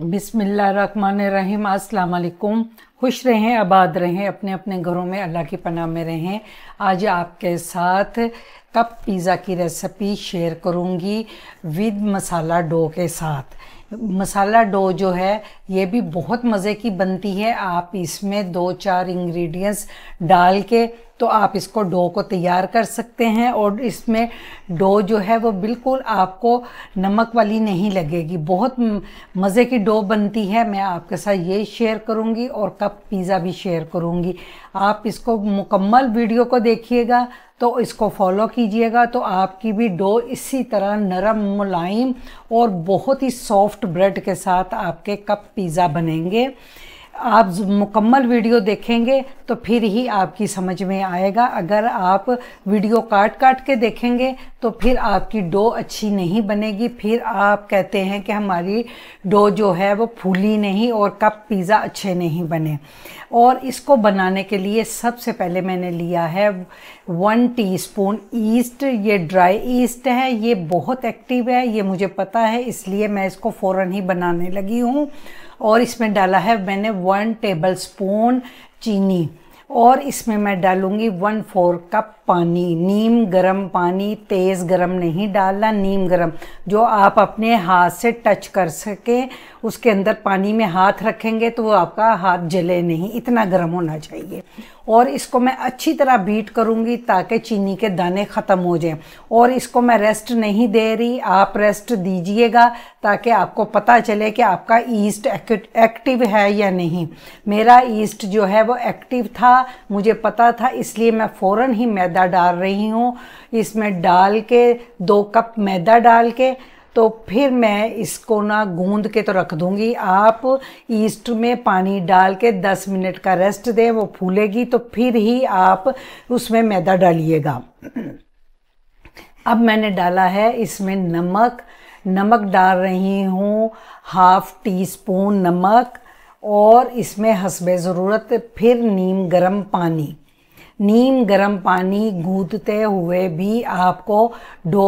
बिसमीम् अल्लाम खुश रहें आबाद रहें अपने अपने घरों में अल्लाह की पनाह में रहें आज आपके साथ कप पिज़्ज़ा की रेसिपी शेयर करूंगी विद मसाला डो के साथ मसाला डो जो है ये भी बहुत मज़े की बनती है आप इसमें दो चार इंग्रेडिएंट्स डाल के तो आप इसको डो को तैयार कर सकते हैं और इसमें डो जो है वो बिल्कुल आपको नमक वाली नहीं लगेगी बहुत मज़े की डो बनती है मैं आपके साथ ये शेयर करूँगी और कप पिज़्ज़ा भी शेयर करूँगी आप इसको मुकम्मल वीडियो को देखिएगा तो इसको फॉलो कीजिएगा तो आपकी भी डो इसी तरह नरम मुलायम और बहुत ही सॉफ्ट ब्रेड के साथ आपके कप पिज़्ज़ा बनेंगे आप मुकम्मल वीडियो देखेंगे तो फिर ही आपकी समझ में आएगा अगर आप वीडियो काट काट के देखेंगे तो फिर आपकी डो अच्छी नहीं बनेगी फिर आप कहते हैं कि हमारी डो जो है वो फूली नहीं और कप पिज़्ज़ा अच्छे नहीं बने और इसको बनाने के लिए सबसे पहले मैंने लिया है वन टीस्पून ईस्ट ये ड्राई ईस्ट है ये बहुत एक्टिव है ये मुझे पता है इसलिए मैं इसको फ़ौर ही बनाने लगी हूँ और इसमें डाला है मैंने वन टेबल स्पून चीनी और इसमें मैं डालूंगी वन फोर कप पानी नीम गरम पानी तेज़ गरम नहीं डालना नीम गरम जो आप अपने हाथ से टच कर सकें उसके अंदर पानी में हाथ रखेंगे तो वो आपका हाथ जले नहीं इतना गरम होना चाहिए और इसको मैं अच्छी तरह बीट करूँगी ताकि चीनी के दाने ख़त्म हो जाएं और इसको मैं रेस्ट नहीं दे रही आप रेस्ट दीजिएगा ताकि आपको पता चले कि आपका ईस्ट एक्टिव है या नहीं मेरा ईस्ट जो है वो एक्टिव था मुझे पता था इसलिए मैं फ़ौर ही मैदा डाल रही हूँ इसमें डाल के दो कप मैदा डाल के तो फिर मैं इसको ना गूंद के तो रख दूंगी आप ईस्ट में पानी डाल के 10 मिनट का रेस्ट दें वो फूलेगी तो फिर ही आप उसमें मैदा डालिएगा अब मैंने डाला है इसमें नमक नमक डाल रही हूँ हाफ टी स्पून नमक और इसमें हसबे ज़रूरत फिर नीम गरम पानी नीम गर्म पानी गूंदते हुए भी आपको डो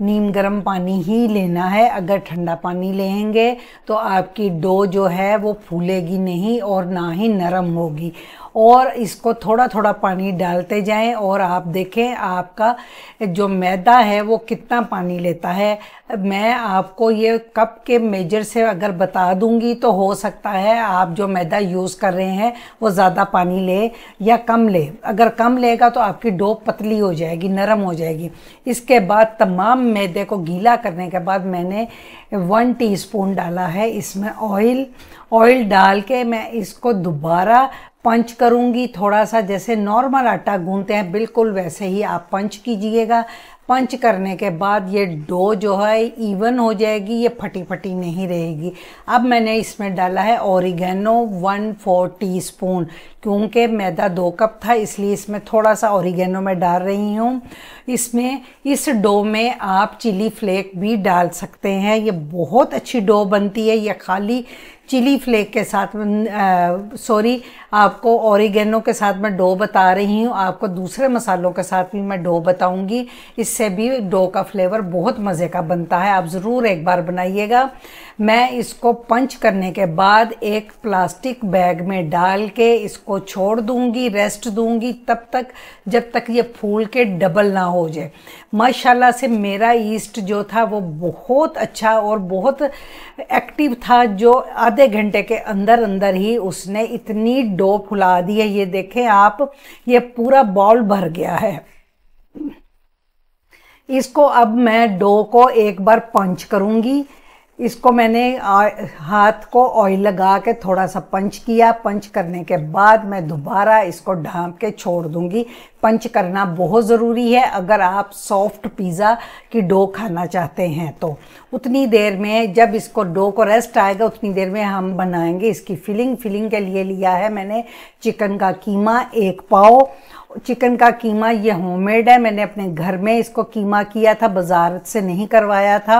नीम गर्म पानी ही लेना है अगर ठंडा पानी लेंगे तो आपकी डो जो है वो फूलेगी नहीं और ना ही नरम होगी और इसको थोड़ा थोड़ा पानी डालते जाएं और आप देखें आपका जो मैदा है वो कितना पानी लेता है मैं आपको ये कप के मेजर से अगर बता दूंगी तो हो सकता है आप जो मैदा यूज़ कर रहे हैं वो ज़्यादा पानी ले या कम ले अगर कम लेगा तो आपकी डो पतली हो जाएगी नरम हो जाएगी इसके बाद तमाम मैदे को गीला करने के बाद मैंने वन टीस्पून डाला है इसमें ऑयल ऑयल डाल के मैं इसको दोबारा पंच करूँगी थोड़ा सा जैसे नॉर्मल आटा गूंदते हैं बिल्कुल वैसे ही आप पंच कीजिएगा पंच करने के बाद ये डो जो है इवन हो जाएगी ये फटी फटी नहीं रहेगी अब मैंने इसमें डाला है oregano one four teaspoon क्योंकि मैदा दो कप था इसलिए इसमें थोड़ा सा ओरिगेनो में डाल रही हूँ इसमें इस डो में आप चिली फ्लेक भी डाल सकते हैं ये बहुत अच्छी डो बनती है ये खाली चिली फ्लेक के साथ सॉरी आपको ओरिगेनो के साथ मैं डो बता रही हूँ आपको दूसरे मसालों के साथ भी मैं डो बताऊँगी इससे भी डो का फ्लेवर बहुत मज़े का बनता है आप ज़रूर एक बार बनाइएगा मैं इसको पंच करने के बाद एक प्लास्टिक बैग में डाल के इसको छोड़ दूँगी रेस्ट दूँगी तब तक जब तक ये फूल के डबल ना हो जाए माशाल्लाह से मेरा ईस्ट जो था वो बहुत अच्छा और बहुत एक्टिव था जो आधे आधे घंटे के अंदर अंदर ही उसने इतनी डो फुला दी है ये देखें आप ये पूरा बॉल भर गया है इसको अब मैं डो को एक बार पंच करूंगी इसको मैंने हाथ को ऑयल लगा के थोड़ा सा पंच किया पंच करने के बाद मैं दोबारा इसको ढांप के छोड़ दूंगी पंच करना बहुत ज़रूरी है अगर आप सॉफ्ट पिज़्ज़ा की डो खाना चाहते हैं तो उतनी देर में जब इसको डो को रेस्ट आएगा उतनी देर में हम बनाएंगे इसकी फिलिंग फिलिंग के लिए लिया है मैंने चिकन का कीमा एक पाव चिकन का कीमा ये होममेड है मैंने अपने घर में इसको कीमा किया था बाज़ार से नहीं करवाया था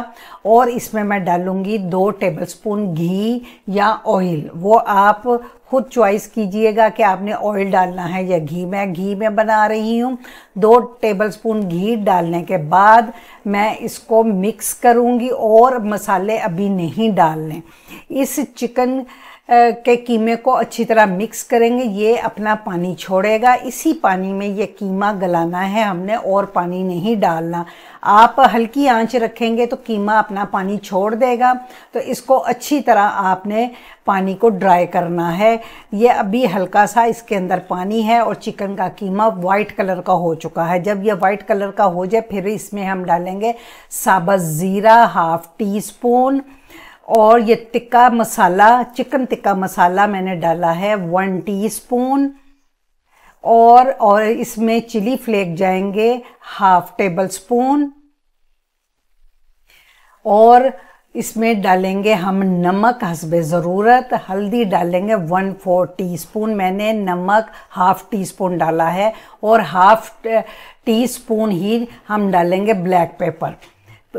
और इसमें मैं डालूँगी दो टेबलस्पून घी या ऑयल वो आप खुद चॉइस कीजिएगा कि आपने ऑयल डालना है या घी मैं घी में बना रही हूँ दो टेबलस्पून घी डालने के बाद मैं इसको मिक्स करूँगी और मसाले अभी नहीं डालने इस चिकन के कीमे को अच्छी तरह मिक्स करेंगे ये अपना पानी छोड़ेगा इसी पानी में ये कीमा गलाना है हमने और पानी नहीं डालना आप हल्की आंच रखेंगे तो कीमा अपना पानी छोड़ देगा तो इसको अच्छी तरह आपने पानी को ड्राई करना है ये अभी हल्का सा इसके अंदर पानी है और चिकन का कीमा वाइट कलर का हो चुका है जब ये वाइट कलर का हो जाए फिर इसमें हम डालेंगे साबत ज़ीरा हाफ़ टी स्पून और ये टिक्का मसाला चिकन टिक्का मसाला मैंने डाला है वन टीस्पून और और इसमें चिली फ्लेक जाएंगे हाफ टेबल स्पून और इसमें डालेंगे हम नमक हसब ज़रूरत हल्दी डालेंगे वन फोर टी स्पून मैंने नमक हाफ़ टी स्पून डाला है और हाफ टी स्पून ही हम डालेंगे ब्लैक पेपर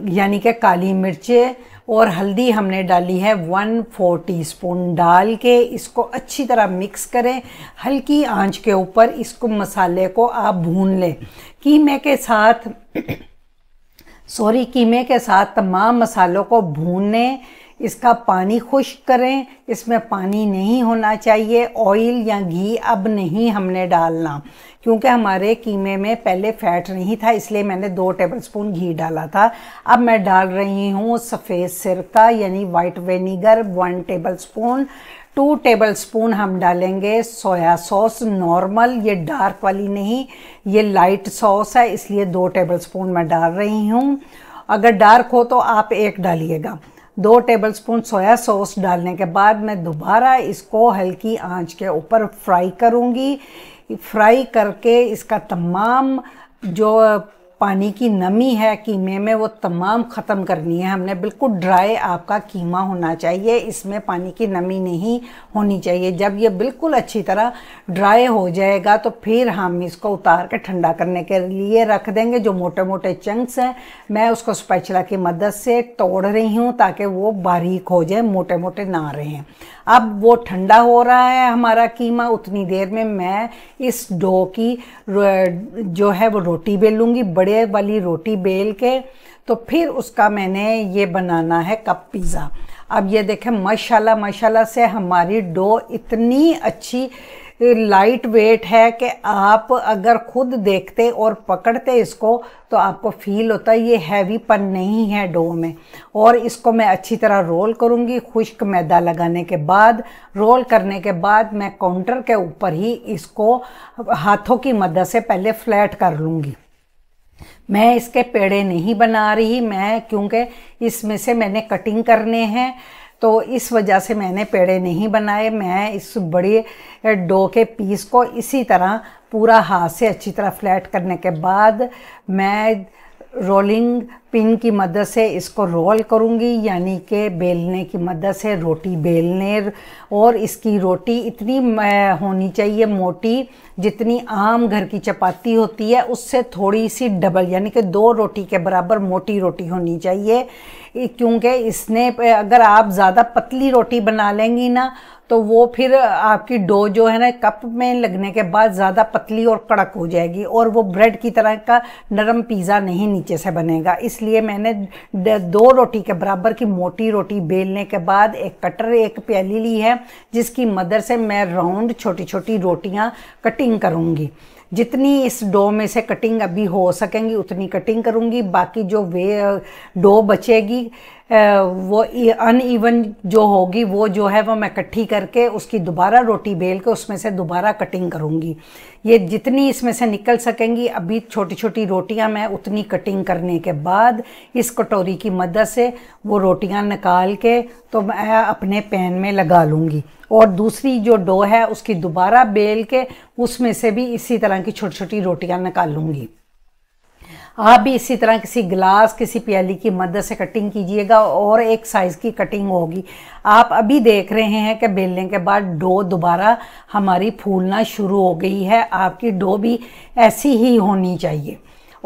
यानी कि काली मिर्चें और हल्दी हमने डाली है वन फोर टीस्पून डाल के इसको अच्छी तरह मिक्स करें हल्की आंच के ऊपर इसको मसाले को आप भून लें कीमे के साथ सॉरी कीमे के साथ तमाम मसालों को भूनें इसका पानी खुश्क करें इसमें पानी नहीं होना चाहिए ऑयल या घी अब नहीं हमने डालना क्योंकि हमारे कीमे में पहले फैट नहीं था इसलिए मैंने दो टेबलस्पून घी डाला था अब मैं डाल रही हूँ सफ़ेद सिरका यानी white vinegar one tablespoon two tablespoon हम डालेंगे सोया सॉस नॉर्मल ये डार्क वाली नहीं ये लाइट सॉस है इसलिए दो टेबलस्पून मैं डाल रही हूँ अगर डार्क हो तो आप एक डालिएगा दो टेबलस्पून सोया सॉस डालने के बाद मैं दोबारा इसको हल्की आंच के ऊपर फ्राई करूँगी फ्राई करके इसका तमाम जो पानी की नमी है कीमे में वो तमाम ख़त्म करनी है हमने बिल्कुल ड्राई आपका कीमा होना चाहिए इसमें पानी की नमी नहीं होनी चाहिए जब ये बिल्कुल अच्छी तरह ड्राई हो जाएगा तो फिर हम इसको उतार के ठंडा करने के लिए रख देंगे जो मोटे मोटे चंक्स हैं मैं उसको स्पैचला की मदद से तोड़ रही हूँ ताकि वो बारीक हो जाए मोटे मोटे ना रहें अब वो ठंडा हो रहा है हमारा कीमा उतनी देर में मैं इस डो की जो है वो रोटी बेलूँगी बड़े ये वाली रोटी बेल के तो फिर उसका मैंने ये बनाना है कप पिज़्ज़ा अब ये देखें माशाल्लाह माशाल्लाह से हमारी डो इतनी अच्छी लाइट वेट है कि आप अगर खुद देखते और पकड़ते इसको तो आपको फील होता है ये हैवीपन नहीं है डो में और इसको मैं अच्छी तरह रोल करूँगी खुश्क मैदा लगाने के बाद रोल करने के बाद मैं काउंटर के ऊपर ही इसको हाथों की मदद से पहले फ्लैट कर लूँगी मैं इसके पेड़े नहीं बना रही मैं क्योंकि इसमें से मैंने कटिंग करने हैं तो इस वजह से मैंने पेड़े नहीं बनाए मैं इस बड़े डो के पीस को इसी तरह पूरा हाथ से अच्छी तरह फ्लैट करने के बाद मैं रोलिंग पिन की मदद से इसको रोल करूँगी यानी कि बेलने की मदद से रोटी बेलने और इसकी रोटी इतनी होनी चाहिए मोटी जितनी आम घर की चपाती होती है उससे थोड़ी सी डबल यानी कि दो रोटी के बराबर मोटी रोटी होनी चाहिए क्योंकि इसने अगर आप ज़्यादा पतली रोटी बना लेंगी ना तो वो फिर आपकी डो जो है ना कप में लगने के बाद ज़्यादा पतली और कड़क हो जाएगी और वो ब्रेड की तरह का नरम पिज़्ज़ा नहीं नीचे से बनेगा इसलिए इसलिए मैंने दो रोटी के बराबर की मोटी रोटी बेलने के बाद एक कटर एक प्याली ली है जिसकी मदद से मैं राउंड छोटी छोटी रोटियां कटिंग करूँगी जितनी इस डो में से कटिंग अभी हो सकेंगी उतनी कटिंग करूंगी बाकी जो वे डो बचेगी वो अन ईवन जो होगी वो जो है वो मैं इकट्ठी करके उसकी दोबारा रोटी बेल के उसमें से दोबारा कटिंग करूँगी ये जितनी इसमें से निकल सकेंगी अभी छोटी छोटी रोटियाँ मैं उतनी कटिंग करने के बाद इस कटोरी की मदद से वो रोटियाँ निकाल के तो मैं अपने पैन में लगा लूँगी और दूसरी जो डो है उसकी दोबारा बेल के उसमें से भी इसी तरह की छोटी छोटी रोटियाँ निकाल लूँगी आप भी इसी तरह किसी गिलास किसी प्याली की मदद से कटिंग कीजिएगा और एक साइज़ की कटिंग होगी आप अभी देख रहे हैं कि बेलने के बाद डो दोबारा हमारी फूलना शुरू हो गई है आपकी डो भी ऐसी ही होनी चाहिए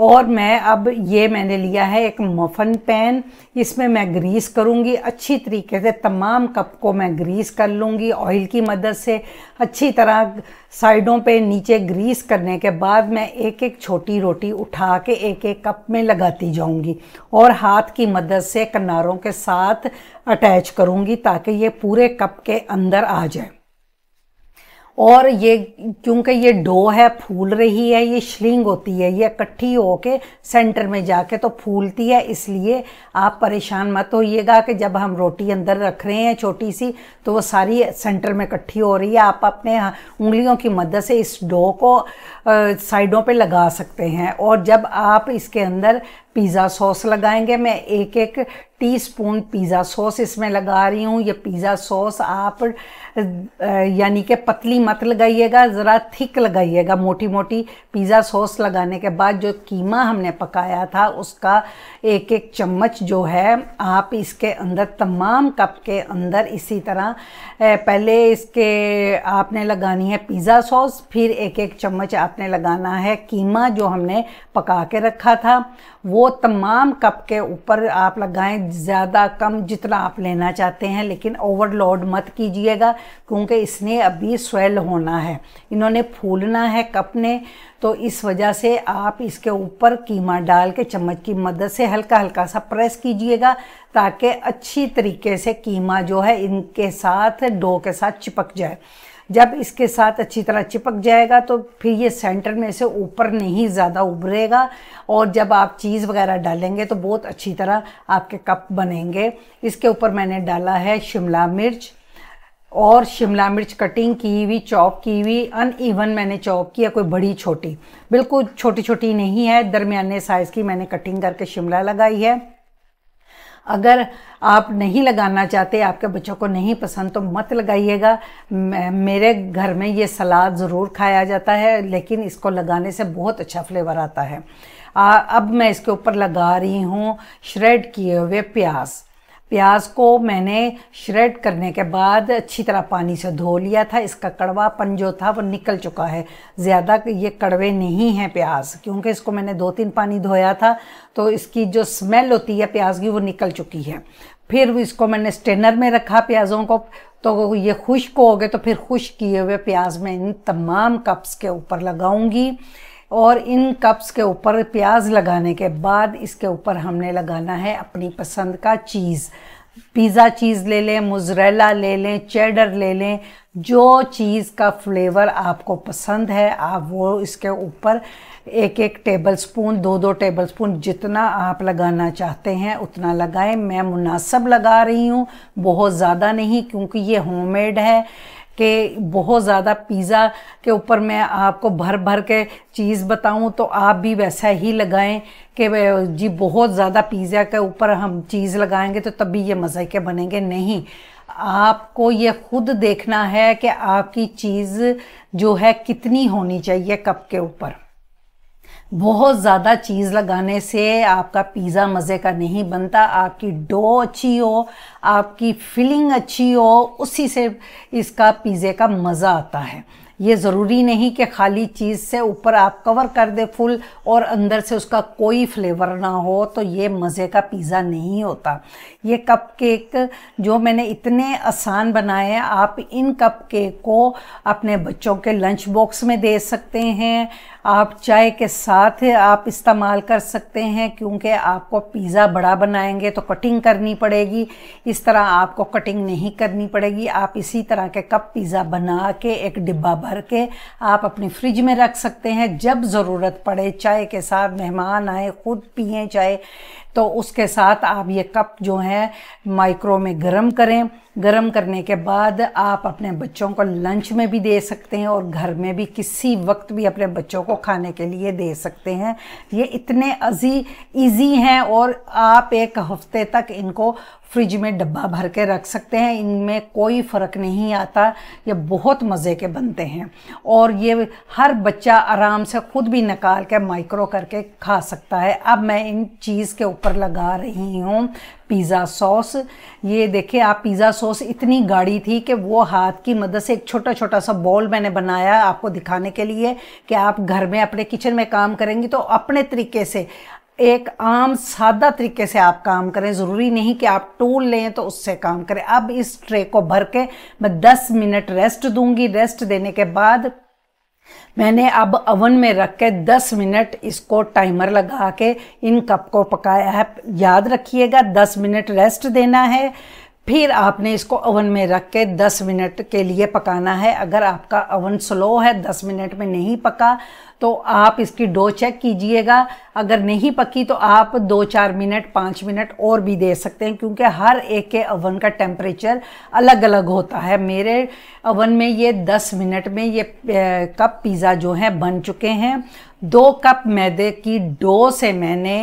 और मैं अब ये मैंने लिया है एक मफन पैन इसमें मैं ग्रीस करूँगी अच्छी तरीके से तमाम कप को मैं ग्रीस कर लूँगी ऑयल की मदद से अच्छी तरह साइडों पे नीचे ग्रीस करने के बाद मैं एक एक छोटी रोटी उठा के एक एक कप में लगाती जाऊँगी और हाथ की मदद से किनारों के साथ अटैच करूँगी ताकि ये पूरे कप के अंदर आ जाए और ये क्योंकि ये डो है फूल रही है ये श्रिंग होती है ये इकट्ठी होके सेंटर में जाके तो फूलती है इसलिए आप परेशान मत होइएगा कि जब हम रोटी अंदर रख रहे हैं छोटी सी तो वो सारी सेंटर में इकट्ठी हो रही है आप अपने हाँ, उंगलियों की मदद से इस डो को साइडों पे लगा सकते हैं और जब आप इसके अंदर पिज़्ज़ा सॉस लगाएंगे मैं एक एक टीस्पून पिज़्ज़ा सॉस इसमें लगा रही हूँ ये पिज़्ज़ा सॉस आप यानी कि पतली मत लगाइएगा ज़रा थिक लगाइएगा मोटी मोटी पिज़्ज़ा सॉस लगाने के बाद जो कीमा हमने पकाया था उसका एक एक चम्मच जो है आप इसके अंदर तमाम कप के अंदर इसी तरह पहले इसके आपने लगानी है पिज़्ज़ा सॉस फिर एक एक चम्मच आपने लगाना है कीमा जो हमने पका के रखा था वो तमाम कप के ऊपर आप लगाएं ज़्यादा कम जितना आप लेना चाहते हैं लेकिन ओवरलोड मत कीजिएगा क्योंकि इसने अभी स्वेल होना है इन्होंने फूलना है कप ने तो इस वजह से आप इसके ऊपर कीमा डाल के चम्मच की मदद से हल्का हल्का सा प्रेस कीजिएगा ताकि अच्छी तरीके से कीमा जो है इनके साथ डो के साथ चिपक जाए जब इसके साथ अच्छी तरह चिपक जाएगा तो फिर ये सेंटर में से ऊपर नहीं ज़्यादा उभरेगा और जब आप चीज़ वगैरह डालेंगे तो बहुत अच्छी तरह आपके कप बनेंगे इसके ऊपर मैंने डाला है शिमला मिर्च और शिमला मिर्च कटिंग की हुई चॉप की हुई अन ईवन मैंने चॉप की है कोई बड़ी छोटी बिल्कुल छोटी छोटी नहीं है दरमियाने साइज़ की मैंने कटिंग करके शिमला लगाई है अगर आप नहीं लगाना चाहते आपके बच्चों को नहीं पसंद तो मत लगाइएगा मेरे घर में ये सलाद ज़रूर खाया जाता है लेकिन इसको लगाने से बहुत अच्छा फ्लेवर आता है आ, अब मैं इसके ऊपर लगा रही हूँ श्रेड किए हुए प्याज प्याज को मैंने श्रेड करने के बाद अच्छी तरह पानी से धो लिया था इसका कड़वापन जो था वो निकल चुका है ज़्यादा ये कड़वे नहीं हैं प्याज क्योंकि इसको मैंने दो तीन पानी धोया था तो इसकी जो स्मेल होती है प्याज की वो निकल चुकी है फिर इसको मैंने स्टेनर में रखा प्याज़ों को तो ये खुश्क हो गए तो फिर खुश्क किए हुए प्याज मैं इन तमाम कप्स के ऊपर लगाऊंगी और इन कप्स के ऊपर प्याज लगाने के बाद इसके ऊपर हमने लगाना है अपनी पसंद का चीज़ पिज़्ज़ा चीज़ ले लें मुजरेला ले लें चेडर ले लें जो चीज़ का फ्लेवर आपको पसंद है आप वो इसके ऊपर एक एक टेबल स्पून दो दो टेबल स्पून जितना आप लगाना चाहते हैं उतना लगाएं मैं मुनासब लगा रही हूँ बहुत ज़्यादा नहीं क्योंकि ये होममेड है कि बहुत ज़्यादा पिज़्ज़ा के ऊपर मैं आपको भर भर के चीज़ बताऊं तो आप भी वैसा ही लगाएं कि जी बहुत ज़्यादा पिज़्ज़ा के ऊपर हम चीज़ लगाएंगे तो तभी ये मज़े के बनेंगे नहीं आपको ये खुद देखना है कि आपकी चीज़ जो है कितनी होनी चाहिए कप के ऊपर बहुत ज़्यादा चीज़ लगाने से आपका पिज़्ज़ा मज़े का नहीं बनता आपकी डो अच्छी हो आपकी फिलिंग अच्छी हो उसी से इसका पिज़्ज़े का मज़ा आता है ये ज़रूरी नहीं कि खाली चीज़ से ऊपर आप कवर कर दे फुल और अंदर से उसका कोई फ्लेवर ना हो तो ये मज़े का पिज़्ज़ा नहीं होता ये कप केक जो मैंने इतने आसान बनाए हैं आप इन कप केक को अपने बच्चों के लंच बॉक्स में दे सकते हैं आप चाय के साथ आप इस्तेमाल कर सकते हैं क्योंकि आपको पिज़्ज़ा बड़ा बनाएंगे तो कटिंग करनी पड़ेगी इस तरह आपको कटिंग नहीं करनी पड़ेगी आप इसी तरह के कप पिज़्ज़ा बना के एक डिब्बा भर के आप अपने फ्रिज में रख सकते हैं जब ज़रूरत पड़े चाय के साथ मेहमान आए ख़ुद पिए चाय तो उसके साथ आप ये कप जो है माइक्रो में गर्म करें गर्म करने के बाद आप अपने बच्चों को लंच में भी दे सकते हैं और घर में भी किसी वक्त भी अपने बच्चों को खाने के लिए दे सकते हैं ये इतने अजी इजी हैं और आप एक हफ्ते तक इनको फ्रिज में डब्बा भर के रख सकते हैं इनमें कोई फ़र्क नहीं आता ये बहुत मज़े के बनते हैं और ये हर बच्चा आराम से ख़ुद भी निकाल के माइक्रो करके खा सकता है अब मैं इन चीज़ के ऊपर लगा रही हूँ पिज़्ज़ा सॉस ये देखिए आप पिज़्ज़ा सॉस इतनी गाढ़ी थी कि वो हाथ की मदद से एक छोटा छोटा सा बॉल मैंने बनाया आपको दिखाने के लिए कि आप घर में अपने किचन में काम करेंगी तो अपने तरीके से एक आम सादा तरीके से आप काम करें ज़रूरी नहीं कि आप टूल लें तो उससे काम करें अब इस ट्रे को भर के मैं 10 मिनट रेस्ट दूंगी रेस्ट देने के बाद मैंने अब अवन में रख के 10 मिनट इसको टाइमर लगा के इन कप को पकाया है याद रखिएगा 10 मिनट रेस्ट देना है फिर आपने इसको ओवन में रख के 10 मिनट के लिए पकाना है अगर आपका ओवन स्लो है 10 मिनट में नहीं पका तो आप इसकी डो चेक कीजिएगा अगर नहीं पकी तो आप दो चार मिनट पाँच मिनट और भी दे सकते हैं क्योंकि हर एक के ओवन का टेम्परेचर अलग अलग होता है मेरे ओवन में ये 10 मिनट में ये कप पिज़्ज़ा जो है बन चुके हैं दो कप मैदे की डो से मैंने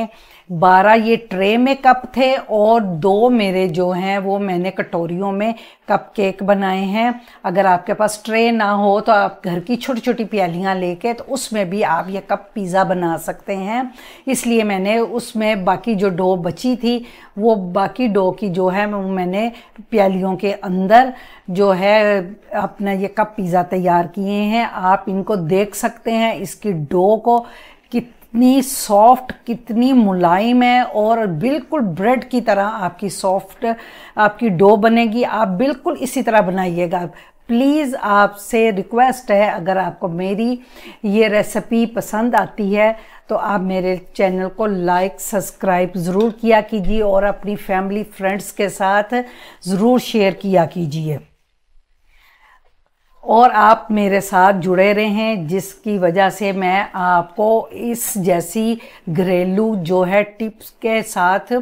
बारह ये ट्रे में कप थे और दो मेरे जो हैं वो मैंने कटोरियों में कप केक बनाए हैं अगर आपके पास ट्रे ना हो तो आप घर की छोटी छोटी प्यालियाँ लेके तो उसमें भी आप ये कप पिज़्ज़ा बना सकते हैं इसलिए मैंने उसमें बाकी जो डो बची थी वो बाकी डो की जो है वो मैंने प्यालियों के अंदर जो है अपना ये कप पिज़्ज़ा तैयार किए हैं आप इनको देख सकते हैं इसकी डो को कि कितनी सॉफ्ट कितनी मुलायम है और बिल्कुल ब्रेड की तरह आपकी सॉफ्ट आपकी डो बनेगी आप बिल्कुल इसी तरह बनाइएगा प्लीज़ आपसे रिक्वेस्ट है अगर आपको मेरी ये रेसिपी पसंद आती है तो आप मेरे चैनल को लाइक सब्सक्राइब ज़रूर किया कीजिए और अपनी फैमिली फ्रेंड्स के साथ ज़रूर शेयर किया कीजिए और आप मेरे साथ जुड़े रहे हैं जिसकी वजह से मैं आपको इस जैसी घरेलू जो है टिप्स के साथ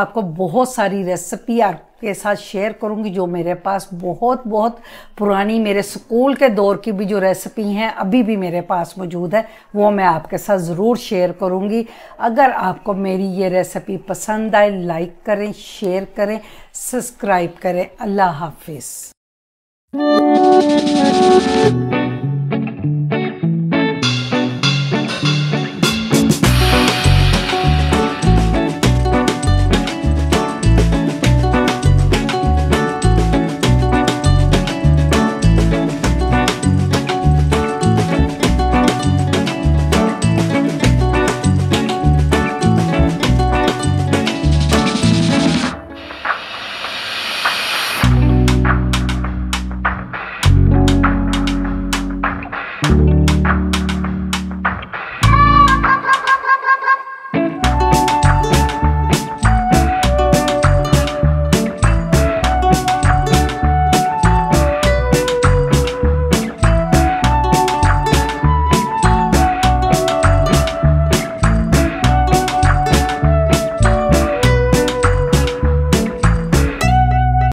आपको बहुत सारी रेसिपी आपके साथ शेयर करूंगी जो मेरे पास बहुत बहुत पुरानी मेरे स्कूल के दौर की भी जो रेसिपी हैं अभी भी मेरे पास मौजूद है वो मैं आपके साथ ज़रूर शेयर करूंगी अगर आपको मेरी ये रेसिपी पसंद आए लाइक करें शेयर करें सब्सक्राइब करें अल्लाह हाफिज़ Thank you.